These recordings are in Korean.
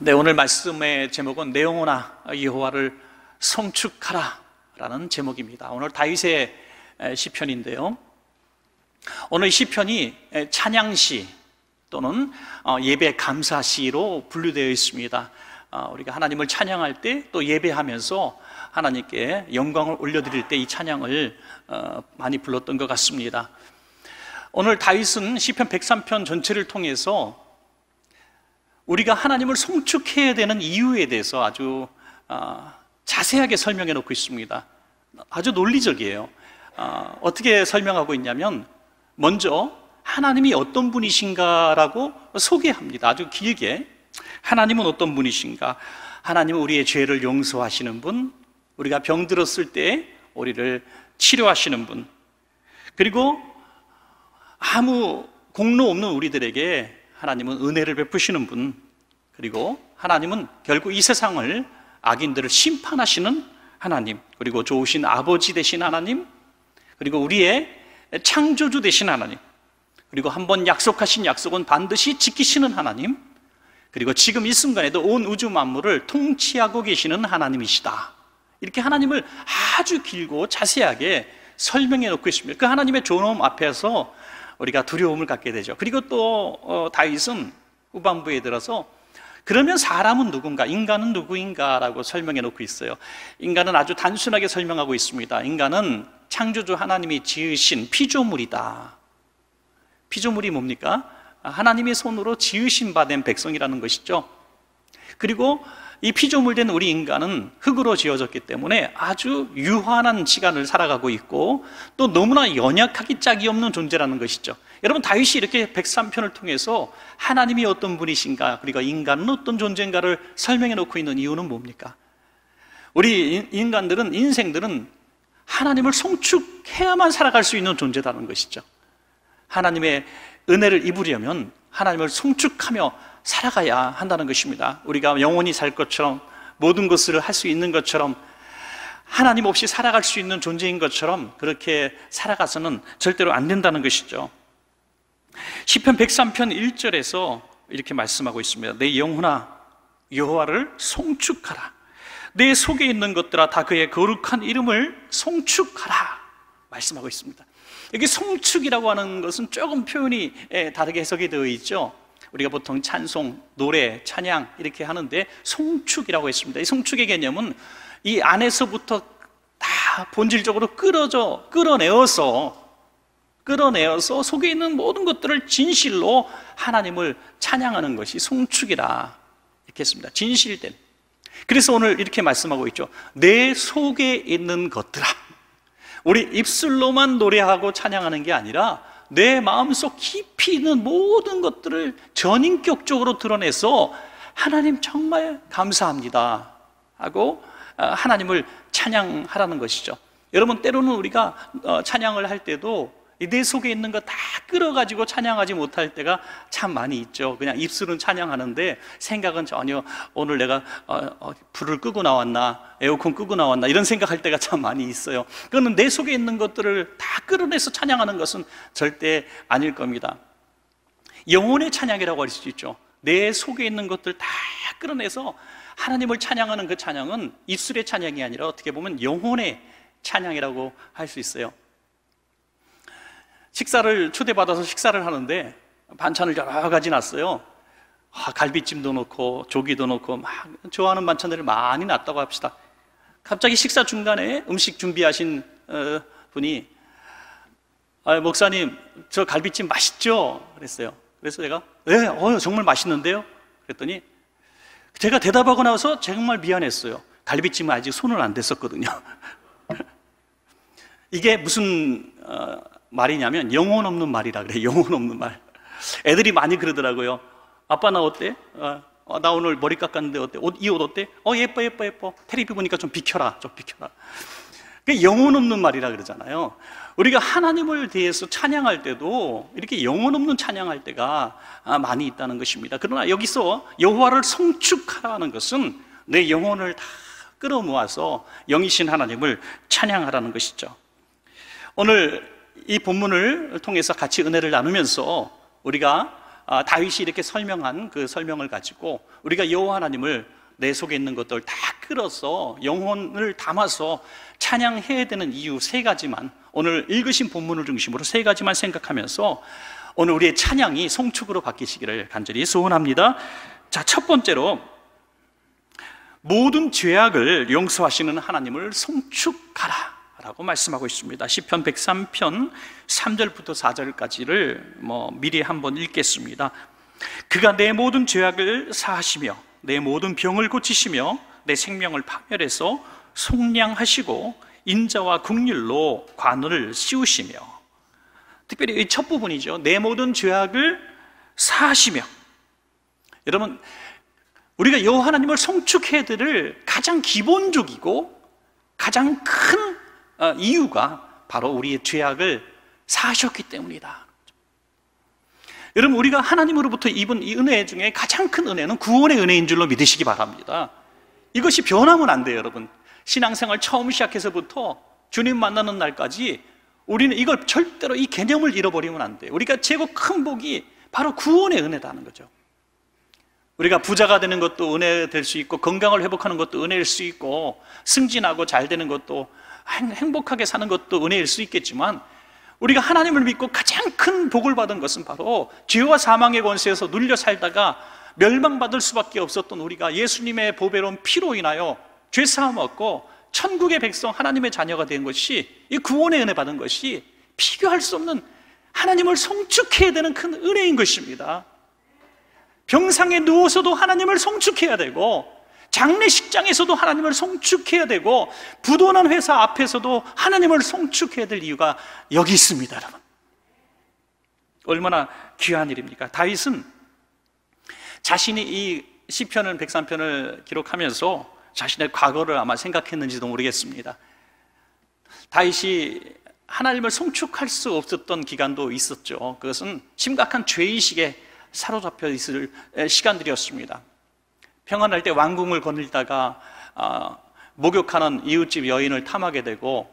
네, 오늘 말씀의 제목은 내용호나 여호와를 성축하라라는 제목입니다. 오늘 다윗의 시편인데요. 오늘 시편이 찬양시 또는 어, 예배 감사시로 분류되어 있습니다. 어, 우리가 하나님을 찬양할 때 또 예배하면서 하나님께 영광을 올려드릴 때 이 찬양을 어, 많이 불렀던 것 같습니다. 오늘 다윗은 시편 103편 전체를 통해서 우리가 하나님을 송축해야 되는 이유에 대해서 아주 아, 자세하게 설명해 놓고 있습니다. 아주 논리적이에요. 아, 어떻게 설명하고 있냐면, 먼저 하나님이 어떤 분이신가라고 소개합니다. 아주 길게. 하나님은 어떤 분이신가? 하나님은 우리의 죄를 용서하시는 분, 우리가 병들었을 때 우리를 치료하시는 분, 그리고 아무 공로 없는 우리들에게 하나님은 은혜를 베푸시는 분, 그리고 하나님은 결국 이 세상을 악인들을 심판하시는 하나님, 그리고 좋으신 아버지 되신 하나님, 그리고 우리의 창조주 되신 하나님, 그리고 한번 약속하신 약속은 반드시 지키시는 하나님, 그리고 지금 이 순간에도 온 우주 만물을 통치하고 계시는 하나님이시다. 이렇게 하나님을 아주 길고 자세하게 설명해 놓고 있습니다. 그 하나님의 존엄 앞에서 우리가 두려움을 갖게 되죠. 그리고 또 어, 다윗은 후반부에 들어서 그러면 사람은 누군가, 인간은 누구인가라고 설명해 놓고 있어요. 인간은 아주 단순하게 설명하고 있습니다. 인간은 창조주 하나님이 지으신 피조물이다. 피조물이 뭡니까? 하나님의 손으로 지으신 바 된 백성이라는 것이죠. 그리고 이 피조물된 우리 인간은 흙으로 지어졌기 때문에 아주 유한한 시간을 살아가고 있고 또 너무나 연약하기 짝이 없는 존재라는 것이죠. 여러분 다윗이 이렇게 103편을 통해서 하나님이 어떤 분이신가 그리고 인간은 어떤 존재인가를 설명해 놓고 있는 이유는 뭡니까? 우리 인간들은 인생들은 하나님을 송축해야만 살아갈 수 있는 존재라는 것이죠. 하나님의 은혜를 입으려면 하나님을 송축하며 살아가야 한다는 것입니다. 우리가 영원히 살 것처럼 모든 것을 할 수 있는 것처럼 하나님 없이 살아갈 수 있는 존재인 것처럼 그렇게 살아가서는 절대로 안 된다는 것이죠. 시편 103편 1절에서 이렇게 말씀하고 있습니다. 내 영혼아 여호와를 송축하라. 내 속에 있는 것들아 다 그의 거룩한 이름을 송축하라. 말씀하고 있습니다. 여기 송축이라고 하는 것은 조금 표현이 다르게 해석이 되어 있죠. 우리가 보통 찬송, 노래, 찬양 이렇게 하는데 송축이라고 했습니다. 이 송축의 개념은 이 안에서부터 다 본질적으로 끌어져 끌어내어서 끌어내어서 속에 있는 모든 것들을 진실로 하나님을 찬양하는 것이 송축이라 이렇게 했습니다. 진실된. 그래서 오늘 이렇게 말씀하고 있죠. 내 속에 있는 것들아. 우리 입술로만 노래하고 찬양하는 게 아니라 내 마음속 깊이 있는 모든 것들을 전인격적으로 드러내서 하나님 정말 감사합니다 하고 어, 하나님을 찬양하라는 것이죠. 여러분 때로는 우리가 어, 찬양을 할 때도 내 속에 있는 거 다 끌어가지고 찬양하지 못할 때가 참 많이 있죠. 그냥 입술은 찬양하는데 생각은 전혀 오늘 내가 어, 어, 불을 끄고 나왔나 에어컨 끄고 나왔나 이런 생각할 때가 참 많이 있어요. 그거는 내 속에 있는 것들을 다 끌어내서 찬양하는 것은 절대 아닐 겁니다. 영혼의 찬양이라고 할 수 있죠. 내 속에 있는 것들 다 끌어내서 하나님을 찬양하는 그 찬양은 입술의 찬양이 아니라 어떻게 보면 영혼의 찬양이라고 할 수 있어요. 식사를 초대받아서 식사를 하는데 반찬을 여러 가지 놨어요. 아, 갈비찜도 넣고 조기도 넣고 막 좋아하는 반찬들을 많이 놨다고 합시다. 갑자기 식사 중간에 음식 준비하신 어, 분이 아, 목사님 저 갈비찜 맛있죠? 그랬어요. 그래서 내가 네, 예, 어, 정말 맛있는데요. 그랬더니 제가 대답하고 나서 정말 미안했어요. 갈비찜은 아직 손을 안 댔었거든요. 이게 무슨 어, 말이냐면 영혼 없는 말이라 그래. 영혼 없는 말. 애들이 많이 그러더라고요. 아빠 나 어때? 어, 어 나 오늘 머리 깎았는데 어때? 옷, 이 옷 어때? 어, 예뻐, 예뻐, 예뻐. 테레비 보니까 좀 비켜라, 좀 비켜라. 그 영혼 없는 말이라 그러잖아요. 우리가 하나님을 대해서 찬양할 때도 이렇게 영혼 없는 찬양할 때가 아, 많이 있다는 것입니다. 그러나 여기서 여호와를 성축하라는 것은 내 영혼을 다 끌어모아서 영이신 하나님을 찬양하라는 것이죠. 오늘 이 본문을 통해서 같이 은혜를 나누면서 우리가 아, 다윗이 이렇게 설명한 그 설명을 가지고 우리가 여호와 하나님을 내 속에 있는 것들 다 끌어서 영혼을 담아서 찬양해야 되는 이유 세 가지만 오늘 읽으신 본문을 중심으로 세 가지만 생각하면서 오늘 우리의 찬양이 송축으로 바뀌시기를 간절히 소원합니다. 자, 첫 번째로 모든 죄악을 용서하시는 하나님을 송축하라. 라고 말씀하고 있습니다. 시편 103편 3절부터 4절까지를 뭐 미리 한번 읽겠습니다. 그가 내 모든 죄악을 사하시며 내 모든 병을 고치시며 내 생명을 파멸해서 속량하시고 인자와 국률로 관을 씌우시며 특별히 이 첫 부분이죠. 내 모든 죄악을 사하시며 여러분 우리가 여호와 하나님을 송축해드릴 가장 기본적이고 가장 큰 어, 이유가 바로 우리의 죄악을 사셨기 때문이다. 여러분 우리가 하나님으로부터 입은 이 은혜 중에 가장 큰 은혜는 구원의 은혜인 줄로 믿으시기 바랍니다. 이것이 변하면 안 돼요, 여러분. 신앙생활 처음 시작해서부터 주님 만나는 날까지 우리는 이걸 절대로 이 개념을 잃어버리면 안 돼요. 우리가 최고 큰 복이 바로 구원의 은혜다는 거죠. 우리가 부자가 되는 것도 은혜 될 수 있고 건강을 회복하는 것도 은혜일 수 있고 승진하고 잘 되는 것도 행복하게 사는 것도 은혜일 수 있겠지만 우리가 하나님을 믿고 가장 큰 복을 받은 것은 바로 죄와 사망의 권세에서 눌려 살다가 멸망받을 수밖에 없었던 우리가 예수님의 보배로운 피로 인하여 죄 사함 얻고 천국의 백성 하나님의 자녀가 된 것이 이 구원의 은혜 받은 것이 비교할 수 없는 하나님을 성축해야 되는 큰 은혜인 것입니다. 병상에 누워서도 하나님을 성축해야 되고 장례식장에서도 하나님을 송축해야 되고 부도난 회사 앞에서도 하나님을 송축해야 될 이유가 여기 있습니다, 여러분. 얼마나 귀한 일입니까? 다윗은 자신이 이 시편을 103편을 기록하면서 자신의 과거를 아마 생각했는지도 모르겠습니다. 다윗이 하나님을 송축할 수 없었던 기간도 있었죠. 그것은 심각한 죄의식에 사로잡혀 있을 시간들이었습니다. 평안할 때 왕궁을 거닐다가 아, 목욕하는 이웃집 여인을 탐하게 되고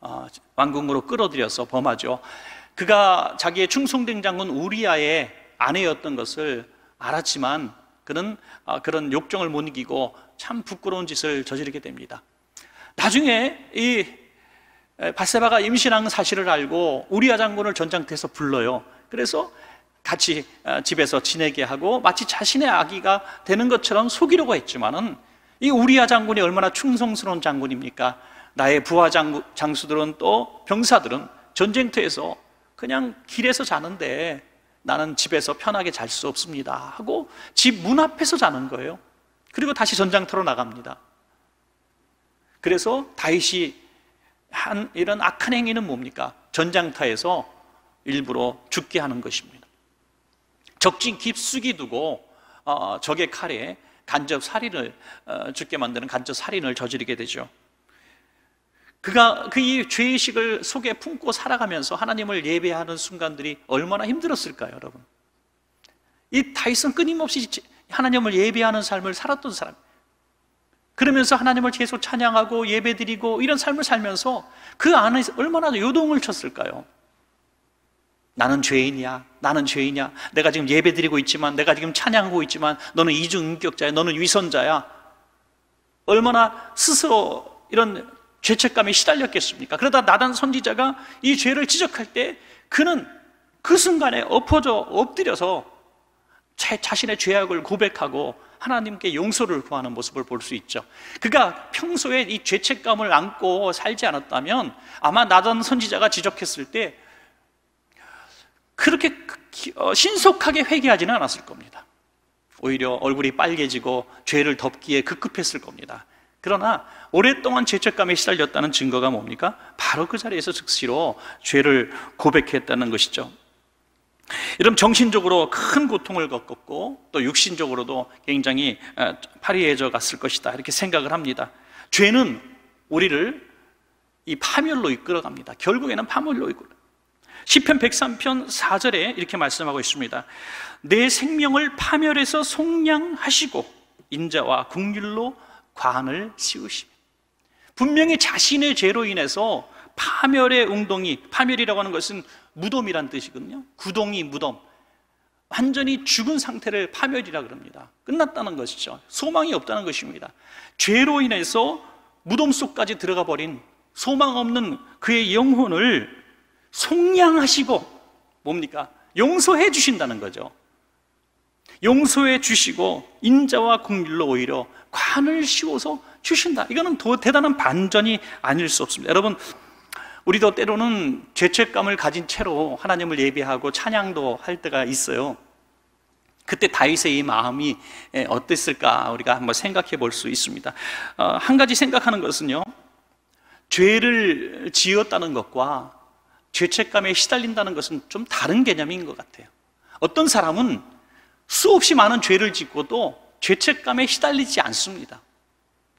아, 왕궁으로 끌어들여서 범하죠. 그가 자기의 충성된 장군 우리아의 아내였던 것을 알았지만 그는 아, 그런 욕정을 못 이기고 참 부끄러운 짓을 저지르게 됩니다. 나중에 이 바세바가 임신한 사실을 알고 우리아 장군을 전장태에서 불러요. 그래서 같이 어, 집에서 지내게 하고 마치 자신의 아기가 되는 것처럼 속이려고 했지만은 이 우리아 장군이 얼마나 충성스러운 장군입니까? 나의 부하 장구, 장수들은 또 병사들은 전쟁터에서 그냥 길에서 자는데 나는 집에서 편하게 잘 수 없습니다 하고 집 문 앞에서 자는 거예요. 그리고 다시 전장터로 나갑니다. 그래서 다윗이 한 이런 악한 행위는 뭡니까? 전장터에서 일부러 죽게 하는 것입니다. 적진 깊숙이 두고 어, 적의 칼에 간접 살인을 어, 죽게 만드는 간접 살인을 저지르게 되죠. 그가 그 이 죄의식을 속에 품고 살아가면서 하나님을 예배하는 순간들이 얼마나 힘들었을까요, 여러분? 이 다윗은 끊임없이 하나님을 예배하는 삶을 살았던 사람. 그러면서 하나님을 계속 찬양하고 예배드리고 이런 삶을 살면서 그 안에 얼마나 요동을 쳤을까요? 나는 죄인이야. 나는 죄인이야. 내가 지금 예배 드리고 있지만, 내가 지금 찬양하고 있지만, 너는 이중인격자야. 너는 위선자야. 얼마나 스스로 이런 죄책감에 시달렸겠습니까? 그러다 나단 선지자가 이 죄를 지적할 때 그는 그 순간에 엎어져 엎드려서 자신의 죄악을 고백하고 하나님께 용서를 구하는 모습을 볼 수 있죠. 그가 평소에 이 죄책감을 안고 살지 않았다면 아마 나단 선지자가 지적했을 때 그렇게 어, 신속하게 회개하지는 않았을 겁니다. 오히려 얼굴이 빨개지고 죄를 덮기에 급급했을 겁니다. 그러나 오랫동안 죄책감에 시달렸다는 증거가 뭡니까? 바로 그 자리에서 즉시로 죄를 고백했다는 것이죠. 이런 정신적으로 큰 고통을 겪었고 또 육신적으로도 굉장히 어, 파리해져 갔을 것이다. 이렇게 생각을 합니다. 죄는 우리를 이 파멸로 이끌어갑니다. 결국에는 파멸로 이끌어. 시편 103편 4절에 이렇게 말씀하고 있습니다. 내 생명을 파멸해서 속량하시고 인자와 국률로 관을 씌우시며 분명히 자신의 죄로 인해서 파멸의 웅덩이, 파멸이라고 하는 것은 무덤이란 뜻이거든요. 구덩이, 무덤. 완전히 죽은 상태를 파멸이라 그럽니다. 끝났다는 것이죠. 소망이 없다는 것입니다. 죄로 인해서 무덤 속까지 들어가 버린 소망 없는 그의 영혼을 속량하시고 뭡니까? 용서해 주신다는 거죠. 용서해 주시고 인자와 국률로 오히려 관을 씌워서 주신다. 이거는 더 대단한 반전이 아닐 수 없습니다. 여러분, 우리도 때로는 죄책감을 가진 채로 하나님을 예배하고 찬양도 할 때가 있어요. 그때 다윗의 이 마음이 어땠을까 우리가 한번 생각해 볼 수 있습니다. 어, 한 가지 생각하는 것은요, 죄를 지었다는 것과 죄책감에 시달린다는 것은 좀 다른 개념인 것 같아요. 어떤 사람은 수없이 많은 죄를 짓고도 죄책감에 시달리지 않습니다.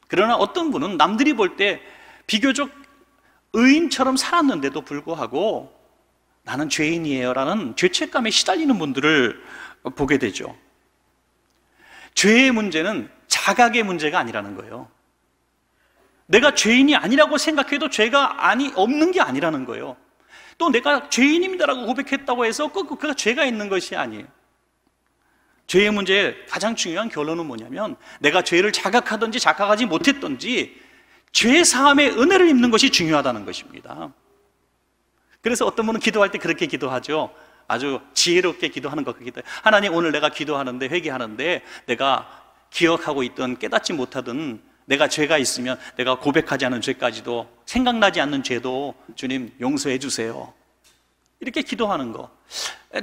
그러나 어떤 분은 남들이 볼 때 비교적 의인처럼 살았는데도 불구하고 나는 죄인이에요 라는 죄책감에 시달리는 분들을 보게 되죠. 죄의 문제는 자각의 문제가 아니라는 거예요. 내가 죄인이 아니라고 생각해도 죄가 아니, 없는 게 아니라는 거예요. 또 내가 죄인입니다라고 고백했다고 해서 그, 그 죄가 있는 것이 아니에요. 죄의 문제의 가장 중요한 결론은 뭐냐면 내가 죄를 자각하든지 자각하지 못했든지 죄 사함의 은혜를 입는 것이 중요하다는 것입니다. 그래서 어떤 분은 기도할 때 그렇게 기도하죠. 아주 지혜롭게 기도하는 것 같기도 해요. 하나님 오늘 내가 기도하는데 회개하는데 내가 기억하고 있던 깨닫지 못하던 내가 죄가 있으면 내가 고백하지 않은 죄까지도 생각나지 않는 죄도 주님 용서해 주세요. 이렇게 기도하는 거.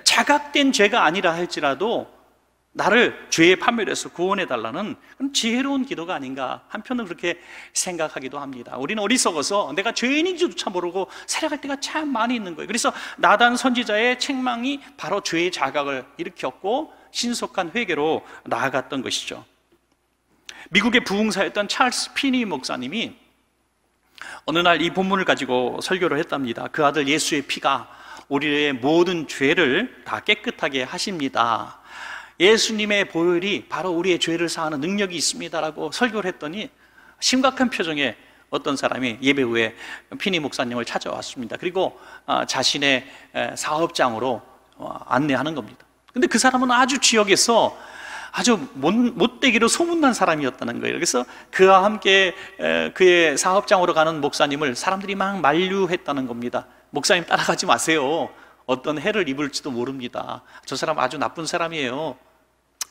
자각된 죄가 아니라 할지라도 나를 죄에판별해서 구원해 달라는 지혜로운 기도가 아닌가 한편은 그렇게 생각하기도 합니다. 우리는 어리석어서 내가 죄인인지조차 모르고 살아갈 때가 참 많이 있는 거예요. 그래서 나단 선지자의 책망이 바로 죄의 자각을 일으켰고 신속한 회개로 나아갔던 것이죠. 미국의 부흥사였던 찰스 피니 목사님이 어느 날 이 본문을 가지고 설교를 했답니다. 그 아들 예수의 피가 우리의 모든 죄를 다 깨끗하게 하십니다. 예수님의 보혈이 바로 우리의 죄를 사하는 능력이 있습니다라고 설교를 했더니 심각한 표정의 어떤 사람이 예배 후에 피니 목사님을 찾아왔습니다. 그리고 아, 자신의 사업장으로 어, 안내하는 겁니다. 근데 그 사람은 아주 지역에서 아주 못, 못되기로 소문난 사람이었다는 거예요. 그래서 그와 함께 그의 사업장으로 가는 목사님을 사람들이 막 만류했다는 겁니다. 목사님 따라가지 마세요. 어떤 해를 입을지도 모릅니다. 저 사람 아주 나쁜 사람이에요.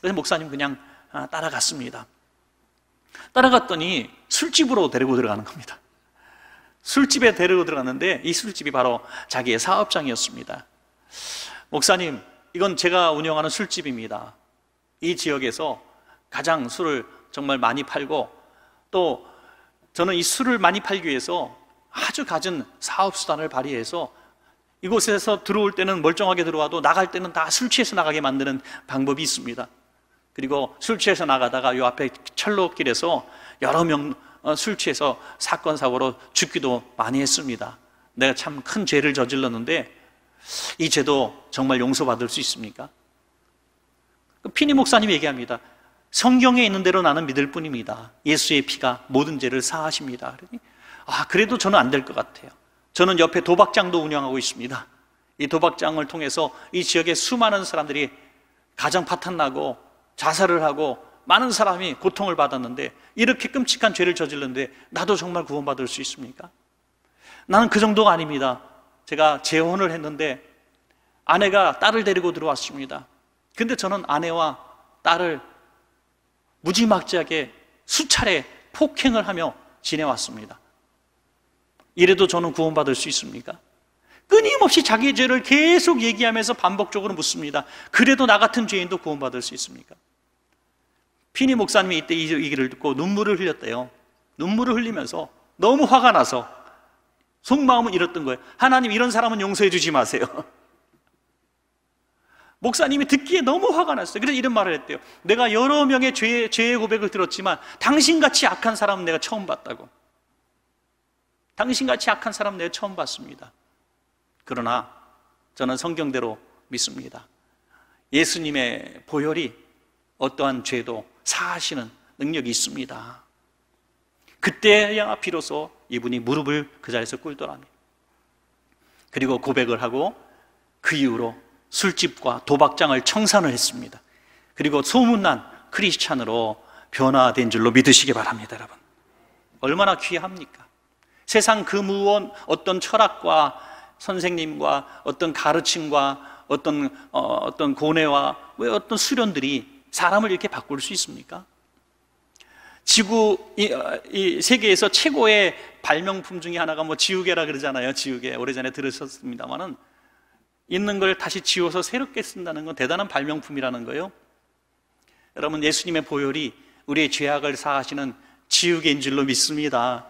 그래서 목사님 그냥 아, 따라갔습니다. 따라갔더니 술집으로 데리고 들어가는 겁니다. 술집에 데리고 들어갔는데 이 술집이 바로 자기의 사업장이었습니다. 목사님, 이건 제가 운영하는 술집입니다. 이 지역에서 가장 술을 정말 많이 팔고 또 저는 이 술을 많이 팔기 위해서 아주 가진 사업수단을 발휘해서 이곳에서 들어올 때는 멀쩡하게 들어와도 나갈 때는 다 술 취해서 나가게 만드는 방법이 있습니다. 그리고 술 취해서 나가다가 요 앞에 철로길에서 여러 명술 어, 취해서 사건 사고로 죽기도 많이 했습니다. 내가 참 큰 죄를 저질렀는데 이 죄도 정말 용서받을 수 있습니까? 퀸이 목사님이 얘기합니다. 성경에 있는 대로 나는 믿을 뿐입니다. 예수의 피가 모든 죄를 사하십니다. 그러니 아, 그래도 저는 안 될 것 같아요. 저는 옆에 도박장도 운영하고 있습니다. 이 도박장을 통해서 이 지역의 수많은 사람들이 가장 파탄나고 자살을 하고 많은 사람이 고통을 받았는데 이렇게 끔찍한 죄를 저질렀는데 나도 정말 구원받을 수 있습니까? 나는 그 정도가 아닙니다. 제가 재혼을 했는데 아내가 딸을 데리고 들어왔습니다. 근데 저는 아내와 딸을 무지막지하게 수차례 폭행을 하며 지내왔습니다. 이래도 저는 구원받을 수 있습니까? 끊임없이 자기 죄를 계속 얘기하면서 반복적으로 묻습니다. 그래도 나 같은 죄인도 구원받을 수 있습니까? 피니 목사님이 이때 이 얘기를 듣고 눈물을 흘렸대요. 눈물을 흘리면서 너무 화가 나서 속마음은 이랬던 거예요. 하나님 이런 사람은 용서해 주지 마세요. 목사님이 듣기에 너무 화가 났어요. 그래서 이런 말을 했대요. 내가 여러 명의 죄, 죄의 고백을 들었지만 당신같이 악한 사람은 내가 처음 봤다고. 당신같이 악한 사람은 내가 처음 봤습니다. 그러나 저는 성경대로 믿습니다. 예수님의 보혈이 어떠한 죄도 사하시는 능력이 있습니다. 그때야 비로소 이분이 무릎을 그 자리에서 꿇더라니. 그리고 고백을 하고 그 이후로 술집과 도박장을 청산을 했습니다. 그리고 소문난 크리스찬으로 변화된 줄로 믿으시기 바랍니다, 여러분. 얼마나 귀합니까? 세상 그 무언 어떤 철학과 선생님과 어떤 가르침과 어떤 어, 어떤 고뇌와 왜 어떤 수련들이 사람을 이렇게 바꿀 수 있습니까? 지구 이, 어, 이 세계에서 최고의 발명품 중의 하나가 뭐 지우개라 그러잖아요. 지우개 오래전에 들으셨습니다만은 있는 걸 다시 지워서 새롭게 쓴다는 건 대단한 발명품이라는 거예요. 여러분, 예수님의 보혈이 우리의 죄악을 사하시는 지우개인 줄로 믿습니다.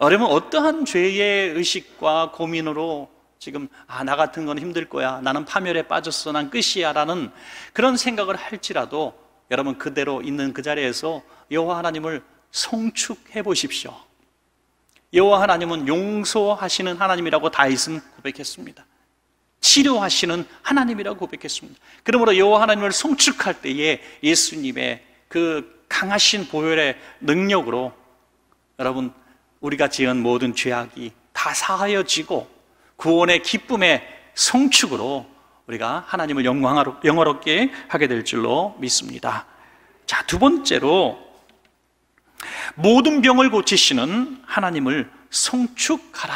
여러분, 어떠한 죄의 의식과 고민으로 지금, 아, 나 같은 건 힘들 거야. 나는 파멸에 빠졌어. 난 끝이야. 라는 그런 생각을 할지라도 여러분 그대로 있는 그 자리에서 여호와 하나님을 성축해 보십시오. 여호와 하나님은 용서하시는 하나님이라고 다윗은 고백했습니다. 치료하시는 하나님이라고 고백했습니다. 그러므로 여호와 하나님을 송축할 때에 예수님의 그 강하신 보혈의 능력으로 여러분 우리가 지은 모든 죄악이 다 사하여지고 구원의 기쁨의 성축으로 우리가 하나님을 영광롭게 하게 될 줄로 믿습니다. 자, 두 번째로 모든 병을 고치시는 하나님을 성축하라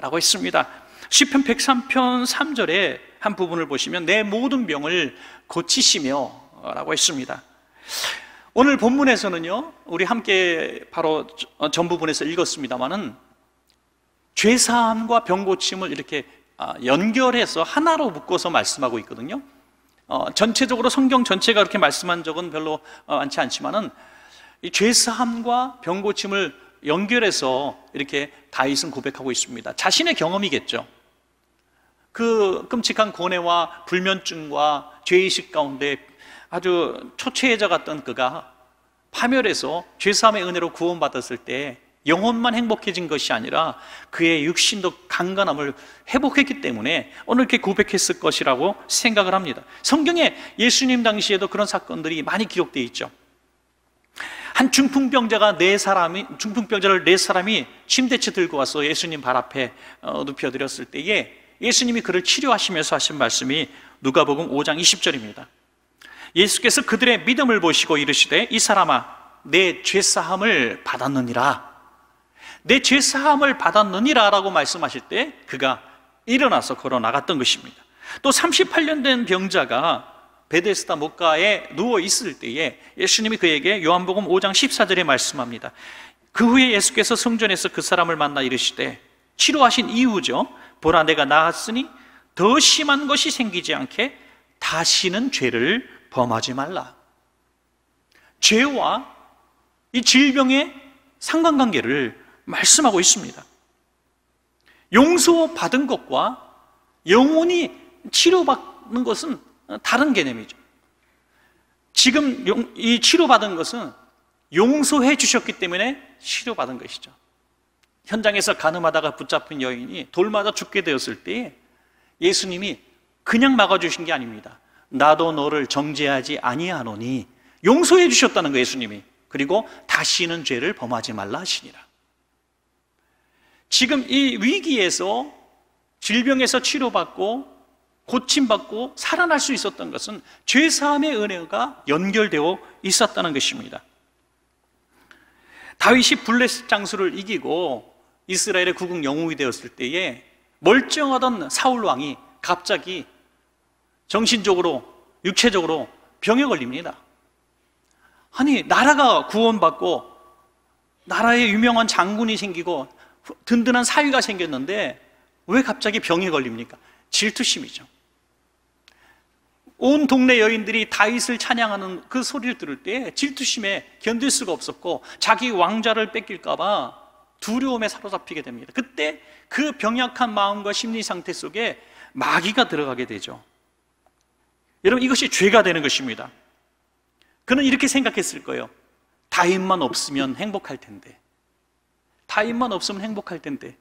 라고 했습니다. 시편 103편 3절에 한 부분을 보시면 내 모든 병을 고치시며 어, 라고 했습니다. 오늘 본문에서는요, 우리 함께 바로 어, 전 부분에서 읽었습니다만은 죄사함과 병고침을 이렇게 아, 연결해서 하나로 묶어서 말씀하고 있거든요. 어, 전체적으로 성경 전체가 그렇게 말씀한 적은 별로 많지 않지만은 죄사함과 병고침을 연결해서 이렇게 다윗은 고백하고 있습니다. 자신의 경험이겠죠. 그 끔찍한 고뇌와 불면증과 죄의식 가운데 아주 초췌해져 갔던 그가 파멸해서 죄사함의 은혜로 구원받았을 때 영혼만 행복해진 것이 아니라 그의 육신도 강건함을 회복했기 때문에 오늘 이렇게 고백했을 것이라고 생각을 합니다. 성경에 예수님 당시에도 그런 사건들이 많이 기록되어 있죠. 한 중풍병자가 네 사람이 중풍병자를 네 사람이 침대치 들고 와서 예수님 발 앞에 어, 눕혀드렸을 때에 예수님이 그를 치료하시면서 하신 말씀이 누가복음 5장 20절입니다. 예수께서 그들의 믿음을 보시고 이르시되 이 사람아 내죄 사함을 받았느니라 내죄 사함을 받았느니라라고 말씀하실 때 그가 일어나서 걸어 나갔던 것입니다. 또 38년 된 병자가 베데스다 목가에 누워 있을 때에 예수님이 그에게 요한복음 5장 14절에 말씀합니다. 그 후에 예수께서 성전에서 그 사람을 만나 이르시되 치료하신 이후죠. 보라 내가 나았으니 더 심한 것이 생기지 않게 다시는 죄를 범하지 말라. 죄와 이 질병의 상관관계를 말씀하고 있습니다. 용서받은 것과 영혼이 치료받는 것은 다른 개념이죠. 지금 이 치료받은 것은 용서해 주셨기 때문에 치료받은 것이죠. 현장에서 가늠하다가 붙잡힌 여인이 돌마다 죽게 되었을 때 예수님이 그냥 막아주신 게 아닙니다. 나도 너를 정죄하지 아니하노니 용서해 주셨다는 거 예수님이. 그리고 다시는 죄를 범하지 말라 하시니라. 지금 이 위기에서 질병에서 치료받고 고침받고 살아날 수 있었던 것은 죄사함의 은혜가 연결되어 있었다는 것입니다. 다윗이 블레셋 장수를 이기고 이스라엘의 국국 영웅이 되었을 때에 멀쩡하던 사울 왕이 갑자기 정신적으로 육체적으로 병에 걸립니다. 아니 나라가 구원받고 나라에 유명한 장군이 생기고 든든한 사위가 생겼는데 왜 갑자기 병에 걸립니까? 질투심이죠. 온 동네 여인들이 다윗을 찬양하는 그 소리를 들을 때 질투심에 견딜 수가 없었고 자기 왕자를 뺏길까 봐 두려움에 사로잡히게 됩니다. 그때 그 병약한 마음과 심리 상태 속에 마귀가 들어가게 되죠. 여러분, 이것이 죄가 되는 것입니다. 그는 이렇게 생각했을 거예요. 타인만 없으면 행복할 텐데. 타인만 없으면 행복할 텐데.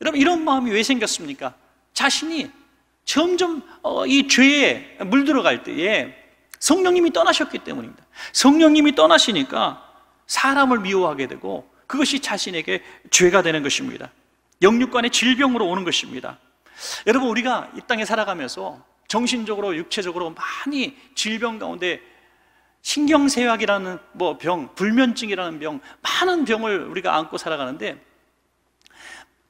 여러분, 이런 마음이 왜 생겼습니까? 자신이 점점 어, 이 죄에 물들어갈 때에 성령님이 떠나셨기 때문입니다. 성령님이 떠나시니까 사람을 미워하게 되고 그것이 자신에게 죄가 되는 것입니다. 영육간의 질병으로 오는 것입니다. 여러분, 우리가 이 땅에 살아가면서 정신적으로, 육체적으로 많이 질병 가운데 신경쇠약이라는 뭐 병, 불면증이라는 병, 많은 병을 우리가 안고 살아가는데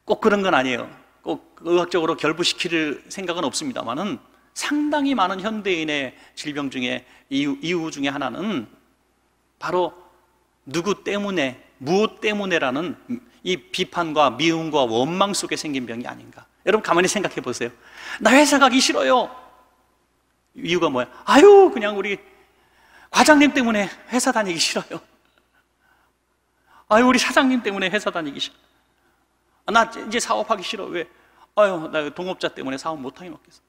꼭 그런 건 아니에요. 꼭 의학적으로 결부시킬 생각은 없습니다만은 상당히 많은 현대인의 질병 중에 이유, 이유 중에 하나는 바로 누구 때문에 무엇 때문에라는 이 비판과 미움과 원망 속에 생긴 병이 아닌가. 여러분 가만히 생각해 보세요. 나 회사 가기 싫어요. 이유가 뭐야? 아유, 그냥 우리 과장님 때문에 회사 다니기 싫어요. 아유, 우리 사장님 때문에 회사 다니기 싫어. 아, 나 이제 사업하기 싫어. 왜? 아유, 나 동업자 때문에 사업 못하게 먹겠어.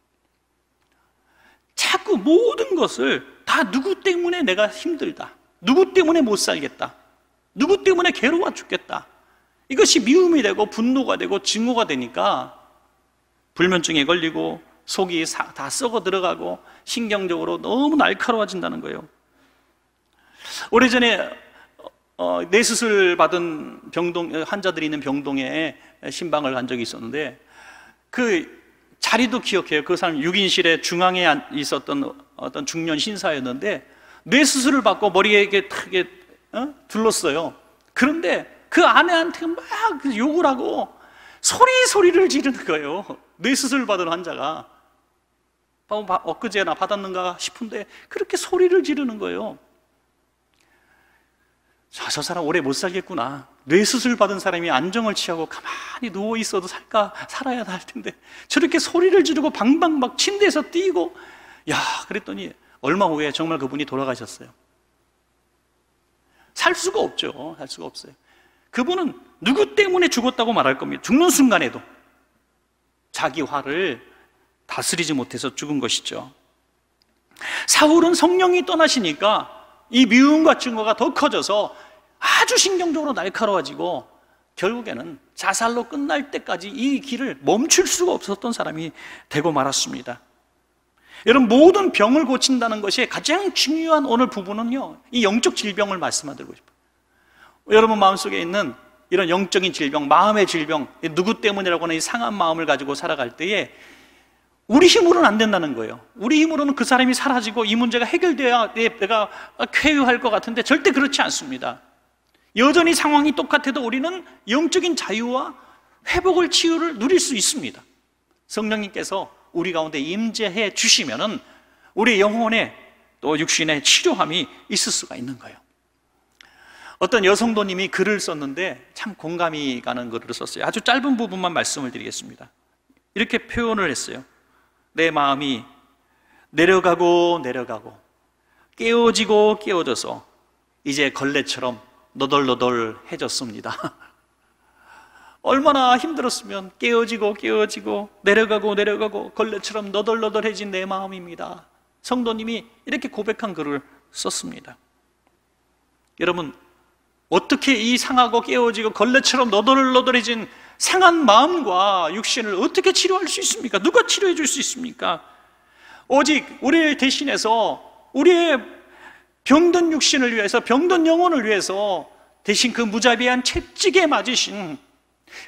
자꾸 모든 것을 다 누구 때문에 내가 힘들다. 누구 때문에 못 살겠다. 누구 때문에 괴로워 죽겠다. 이것이 미움이 되고 분노가 되고 증오가 되니까 불면증에 걸리고 속이 다 썩어 들어가고 신경적으로 너무 날카로워진다는 거예요. 오래전에 어, 수술 받은 병동 환자들이 있는 병동에 신방을 간 적이 있었는데 그 자리도 기억해요. 그 사람 6인실에 중앙에 있었던 어떤 중년 신사였는데 뇌수술을 받고 머리에 이게 크 어? 둘렀어요. 그런데 그 아내한테 막 그 욕을 하고 소리 소리를 지르는 거예요. 뇌수술 받은 환자가 어, 엊그제나 받았는가 싶은데 그렇게 소리를 지르는 거예요. 자, 저 사람 오래 못 살겠구나. 뇌수술 받은 사람이 안정을 취하고 가만히 누워 있어도 살까, 살아야 할 텐데. 저렇게 소리를 지르고 방방 막 침대에서 뛰고, 야, 그랬더니 얼마 후에 정말 그분이 돌아가셨어요. 살 수가 없죠. 살 수가 없어요. 그분은 누구 때문에 죽었다고 말할 겁니다. 죽는 순간에도 자기 화를 다스리지 못해서 죽은 것이죠. 사울은 성령이 떠나시니까 이 미움과 증거가 더 커져서 아주 신경적으로 날카로워지고 결국에는 자살로 끝날 때까지 이 길을 멈출 수가 없었던 사람이 되고 말았습니다. 여러분 모든 병을 고친다는 것이 가장 중요한 오늘 부분은요. 이 영적 질병을 말씀드리고 싶어요. 여러분 마음속에 있는 이런 영적인 질병, 마음의 질병, 누구 때문이라고 하는 이 상한 마음을 가지고 살아갈 때에 우리 힘으로는 안 된다는 거예요. 우리 힘으로는 그 사람이 사라지고 이 문제가 해결돼야 내가 쾌유할 것 같은데 절대 그렇지 않습니다. 여전히 상황이 똑같아도 우리는 영적인 자유와 회복을 치유를 누릴 수 있습니다. 성령님께서 우리 가운데 임재해 주시면은 우리 영혼의또육신의 치료함이 있을 수가 있는 거예요. 어떤 여성도님이 글을 썼는데 참 공감이 가는 글을 썼어요. 아주 짧은 부분만 말씀을 드리겠습니다. 이렇게 표현을 했어요. 내 마음이 내려가고 내려가고 깨어지고 깨어져서 이제 걸레처럼 너덜너덜해졌습니다. 얼마나 힘들었으면 깨어지고 깨어지고 내려가고 내려가고 걸레처럼 너덜너덜해진 내 마음입니다. 성도님이 이렇게 고백한 글을 썼습니다. 여러분, 어떻게 이 상하고 깨어지고 걸레처럼 너덜너덜해진 상한 마음과 육신을 어떻게 치료할 수 있습니까? 누가 치료해 줄 수 있습니까? 오직 우리를 대신해서 우리의 병든 육신을 위해서 병든 영혼을 위해서 대신 그 무자비한 채찍에 맞으신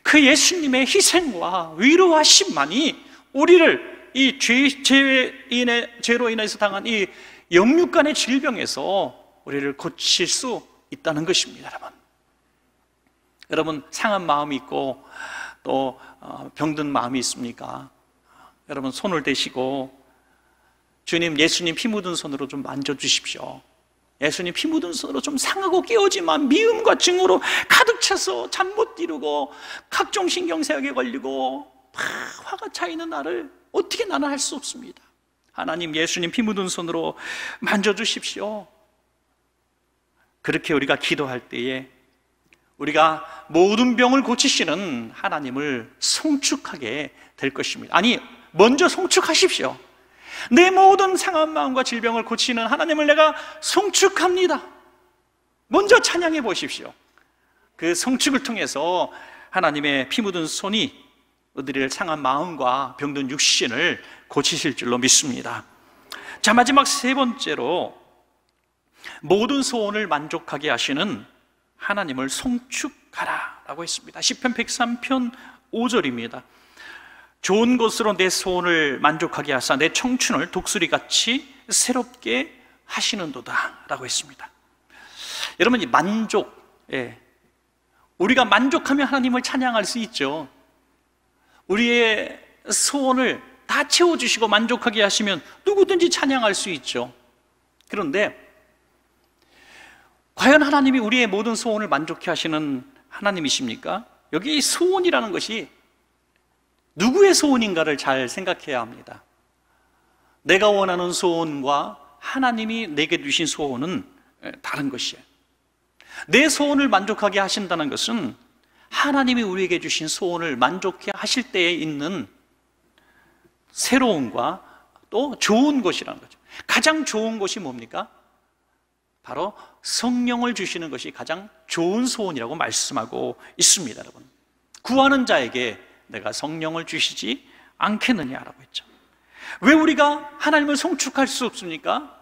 그 예수님의 희생과 위로하심만이 우리를 이 죄, 죄인의, 죄로 인해서 당한 이 영육간의 질병에서 우리를 고칠 수 있다는 것입니다, 여러분. 여러분, 상한 마음이 있고 또 어, 병든 마음이 있습니까? 여러분, 손을 대시고 주님, 예수님 피 묻은 손으로 좀 만져주십시오. 예수님 피 묻은 손으로 좀 상하고 깨어지만 미움과 증오로 가득 차서 잠 못 이루고 각종 신경세약에 걸리고 막 화가 차 있는 나를 어떻게 나는 할 수 없습니다. 하나님 예수님 피 묻은 손으로 만져주십시오. 그렇게 우리가 기도할 때에 우리가 모든 병을 고치시는 하나님을 송축하게 될 것입니다. 아니, 먼저 송축하십시오. 내 모든 상한 마음과 질병을 고치는 하나님을 내가 송축합니다. 먼저 찬양해 보십시오. 그 송축을 통해서 하나님의 피 묻은 손이 우리를 상한 마음과 병든 육신을 고치실 줄로 믿습니다. 자, 마지막 세 번째로 모든 소원을 만족하게 하시는 하나님을 송축하라 라고 했습니다. 10편 103편 5절입니다. 좋은 것으로 내 소원을 만족하게 하사 내 청춘을 독수리같이 새롭게 하시는도다 라고 했습니다 여러분 이 만족 예. 우리가 만족하면 하나님을 찬양할 수 있죠 우리의 소원을 다 채워주시고 만족하게 하시면 누구든지 찬양할 수 있죠 그런데 과연 하나님이 우리의 모든 소원을 만족해 하시는 하나님이십니까? 여기 소원이라는 것이 누구의 소원인가를 잘 생각해야 합니다. 내가 원하는 소원과 하나님이 내게 주신 소원은 다른 것이에요. 내 소원을 만족하게 하신다는 것은 하나님이 우리에게 주신 소원을 만족해 하실 때에 있는 새로운과 또 좋은 것이라는 거죠. 가장 좋은 것이 뭡니까? 바로 성령을 주시는 것이 가장 좋은 소원이라고 말씀하고 있습니다, 여러분. 구하는 자에게 내가 성령을 주시지 않겠느냐라고 했죠. 왜 우리가 하나님을 송축할 수 없습니까?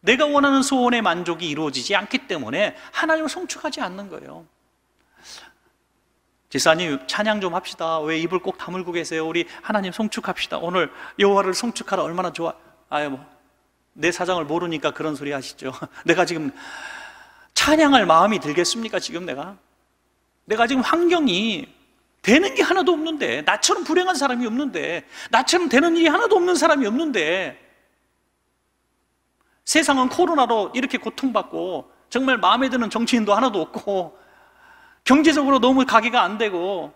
내가 원하는 소원의 만족이 이루어지지 않기 때문에 하나님을 송축하지 않는 거예요. 제사님 찬양 좀 합시다. 왜 입을 꼭 다물고 계세요? 우리 하나님 송축합시다. 오늘 여호와를 송축하라. 얼마나 좋아. 아유 뭐내 사정을 모르니까 그런 소리 하시죠. 내가 지금 찬양할 마음이 들겠습니까? 지금 내가 내가 지금 환경이 되는 게 하나도 없는데, 나처럼 불행한 사람이 없는데, 나처럼 되는 일이 하나도 없는 사람이 없는데, 세상은 코로나로 이렇게 고통받고, 정말 마음에 드는 정치인도 하나도 없고, 경제적으로 너무 가게가 안 되고,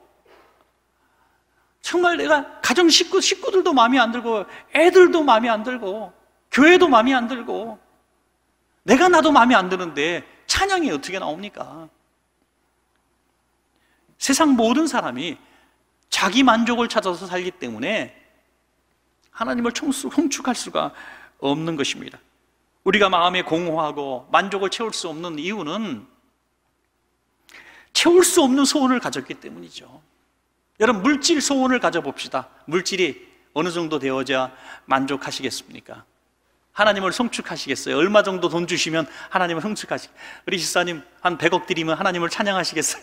정말 내가 가정 식구, 식구들도 마음에 안 들고, 애들도 마음에 안 들고, 교회도 마음에 안 들고, 내가 나도 마음에 안 드는데, 찬양이 어떻게 나옵니까? 세상 모든 사람이 자기 만족을 찾아서 살기 때문에 하나님을 총축할 수가 없는 것입니다. 우리가 마음에 공허하고 만족을 채울 수 없는 이유는 채울 수 없는 소원을 가졌기 때문이죠. 여러분, 물질 소원을 가져봅시다. 물질이 어느 정도 되어야 져 만족하시겠습니까? 하나님을 성축하시겠어요? 얼마 정도 돈 주시면 하나님을 성축하시 겠어 우리 집사님 한 100억 드리면 하나님을 찬양하시겠어요?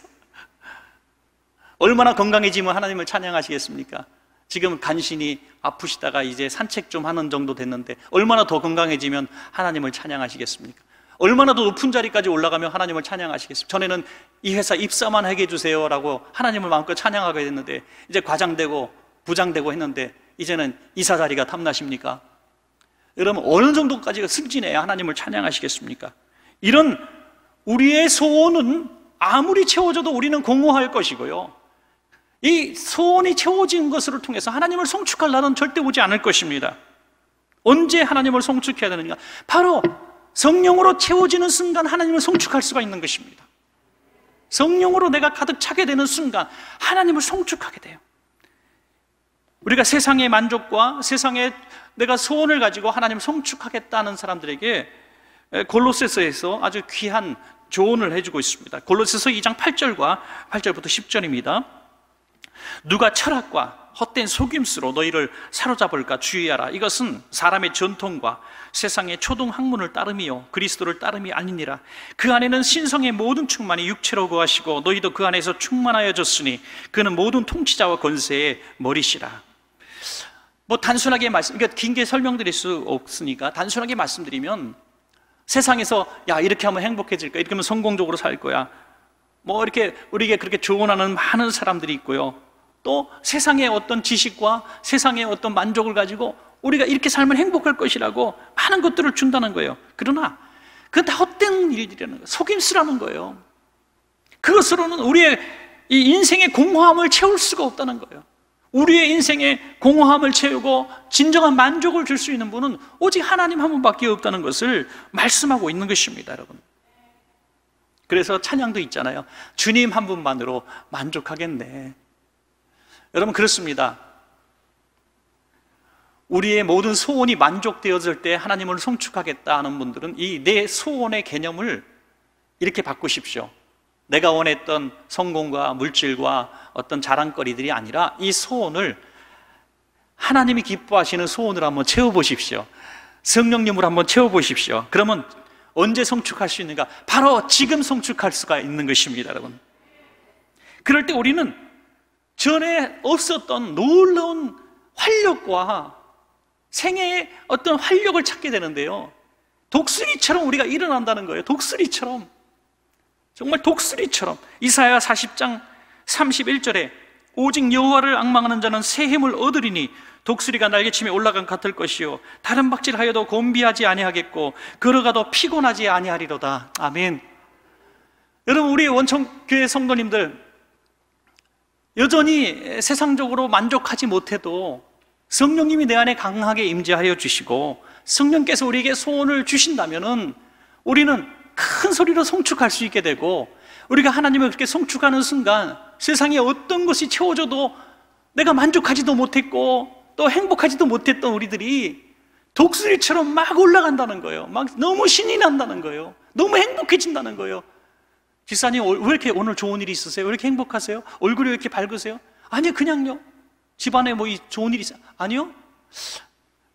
얼마나 건강해지면 하나님을 찬양하시겠습니까? 지금 간신히 아프시다가 이제 산책 좀 하는 정도 됐는데 얼마나 더 건강해지면 하나님을 찬양하시겠습니까? 얼마나 더 높은 자리까지 올라가면 하나님을 찬양하시겠습니까? 전에는 이 회사 입사만 하게 해주세요 라고 하나님을 마음껏 찬양하게 됐는데 이제 과장되고 부장되고 했는데 이제는 이사 자리가 탐나십니까? 여러분 어느 정도까지가 승진해야 하나님을 찬양하시겠습니까? 이런 우리의 소원은 아무리 채워져도 우리는 공허할 것이고요 이 소원이 채워진 것을 통해서 하나님을 송축할 날은 절대 오지 않을 것입니다. 언제 하나님을 송축해야 되느냐? 바로 성령으로 채워지는 순간 하나님을 송축할 수가 있는 것입니다. 성령으로 내가 가득 차게 되는 순간 하나님을 송축하게 돼요. 우리가 세상의 만족과 세상의 내가 소원을 가지고 하나님을 송축하겠다는 사람들에게 골로새서에서 아주 귀한 조언을 해주고 있습니다. 골로새서 2장 8절과 8절부터 10절입니다. 누가 철학과 헛된 속임수로 너희를 사로잡을까 주의하라. 이것은 사람의 전통과 세상의 초등 학문을 따름이요 그리스도를 따름이 아니니라. 그 안에는 신성의 모든 충만이 육체로 구하시고 너희도 그 안에서 충만하여졌으니 그는 모든 통치자와 권세의 머리시라. 뭐 단순하게 말씀, 그러니까 긴게 설명드릴 수 없으니까 단순하게 말씀드리면 세상에서 야 이렇게 하면 행복해질 거야, 이렇게 하면 성공적으로 살 거야. 뭐 이렇게 우리에게 그렇게 조언하는 많은 사람들이 있고요. 또 세상의 어떤 지식과 세상의 어떤 만족을 가지고 우리가 이렇게 살면 행복할 것이라고 많은 것들을 준다는 거예요. 그러나 그건 다 헛된 일이라는 거예요. 속임수라는 거예요. 그것으로는 우리의 이 인생의 공허함을 채울 수가 없다는 거예요. 우리의 인생의 공허함을 채우고 진정한 만족을 줄 수 있는 분은 오직 하나님 한 분밖에 없다는 것을 말씀하고 있는 것입니다, 여러분. 그래서 찬양도 있잖아요. 주님 한 분만으로 만족하겠네. 여러분 그렇습니다. 우리의 모든 소원이 만족되었을 때 하나님을 송축하겠다 하는 분들은 이 내 소원의 개념을 이렇게 바꾸십시오. 내가 원했던 성공과 물질과 어떤 자랑거리들이 아니라 이 소원을 하나님이 기뻐하시는 소원으 한번 채워보십시오. 성령님으로 한번 채워보십시오. 그러면 언제 성축할 수 있는가? 바로 지금 성축할 수가 있는 것입니다, 여러분. 그럴 때 우리는 전에 없었던 놀라운 활력과 생애의 어떤 활력을 찾게 되는데요. 독수리처럼 우리가 일어난다는 거예요. 독수리처럼. 정말 독수리처럼. 이사야 40장 31절에 오직 여호와를 악망하는 자는 새 힘을 얻으리니 독수리가 날개침에 올라간 같을 것이요 다른 박질하여도 곤비하지 아니하겠고 걸어가도 피곤하지 아니하리로다. 아멘. 여러분 우리 원천교회 성도님들 여전히 세상적으로 만족하지 못해도 성령님이 내 안에 강하게 임재하여 주시고 성령께서 우리에게 소원을 주신다면은 우리는 큰 소리로 송축할 수 있게 되고 우리가 하나님을 그렇게 송축하는 순간 세상에 어떤 것이 채워져도 내가 만족하지도 못했고 또 행복하지도 못했던 우리들이 독수리처럼 막 올라간다는 거예요. 막 너무 신이 난다는 거예요. 너무 행복해진다는 거예요. 기사님, 어, 왜 이렇게 오늘 좋은 일이 있으세요? 왜 이렇게 행복하세요? 얼굴이 왜 이렇게 밝으세요? 아니요, 그냥요. 집안에 뭐 좋은 일이 있어요? 아니요.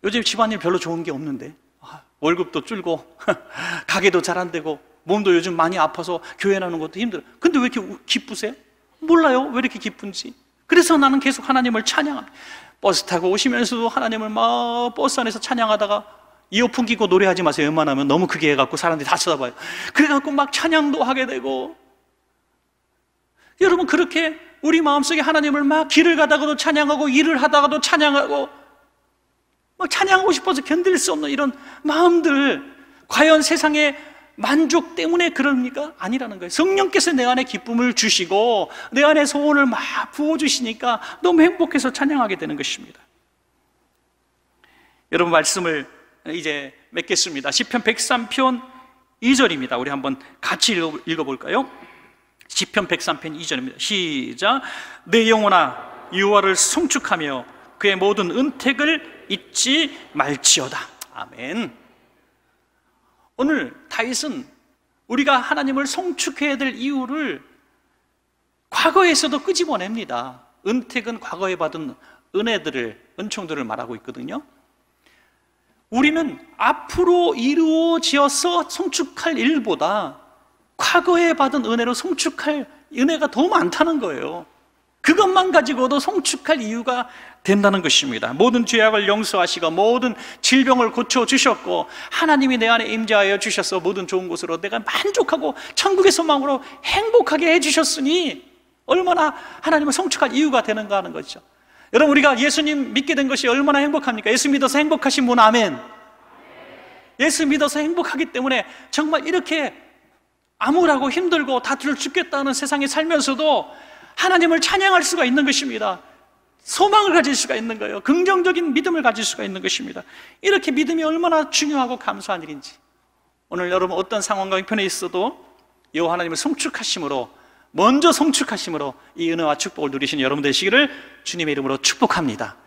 요즘 집안일 별로 좋은 게 없는데. 아, 월급도 줄고, 가게도 잘 안 되고, 몸도 요즘 많이 아파서 교회 나는 것도 힘들어. 근데 왜 이렇게 기쁘세요? 몰라요. 왜 이렇게 기쁜지. 그래서 나는 계속 하나님을 찬양합니다. 버스 타고 오시면서도 하나님을 막 버스 안에서 찬양하다가 이어폰 끼고 노래하지 마세요. 웬만하면 너무 크게 해갖고 사람들이 다 쳐다봐요. 그래갖고 막 찬양도 하게 되고. 여러분, 그렇게 우리 마음속에 하나님을 막 길을 가다가도 찬양하고 일을 하다가도 찬양하고 막 찬양하고 싶어서 견딜 수 없는 이런 마음들 과연 세상에 만족 때문에 그럽니까? 아니라는 거예요. 성령께서 내 안에 기쁨을 주시고 내 안에 소원을 막 부어주시니까 너무 행복해서 찬양하게 되는 것입니다. 여러분 말씀을 이제 맺겠습니다. 시편 103편 2절입니다. 우리 한번 같이 읽어 볼까요? 시편 103편 2절입니다. 시작. 내 영혼아 여호를 송축하며 그의 모든 은택을 잊지 말지어다. 아멘. 오늘 다윗은 우리가 하나님을 송축해야 될 이유를 과거에서도 끄집어냅니다. 은택은 과거에 받은 은혜들을 은총들을 말하고 있거든요. 우리는 앞으로 이루어지어서 성축할 일보다 과거에 받은 은혜로 성축할 은혜가 더 많다는 거예요. 그것만 가지고도 성축할 이유가 된다는 것입니다. 모든 죄악을 용서하시고 모든 질병을 고쳐 주셨고 하나님이 내 안에 임재하여 주셔서 모든 좋은 곳으로 내가 만족하고 천국의 소망으로 행복하게 해 주셨으니 얼마나 하나님을 성축할 이유가 되는가 하는 거죠. 여러분 우리가 예수님 믿게 된 것이 얼마나 행복합니까? 예수 믿어서 행복하신 분 아멘. 예수 믿어서 행복하기 때문에 정말 이렇게 암울하고 힘들고 다들 죽겠다는 세상에 살면서도 하나님을 찬양할 수가 있는 것입니다. 소망을 가질 수가 있는 거예요. 긍정적인 믿음을 가질 수가 있는 것입니다. 이렇게 믿음이 얼마나 중요하고 감사한 일인지. 오늘 여러분 어떤 상황과 형편에 있어도 여호 하나님을 송축하심으로 먼저 성축하심으로 이 은혜와 축복을 누리신 여러분 되시기를 주님의 이름으로 축복합니다.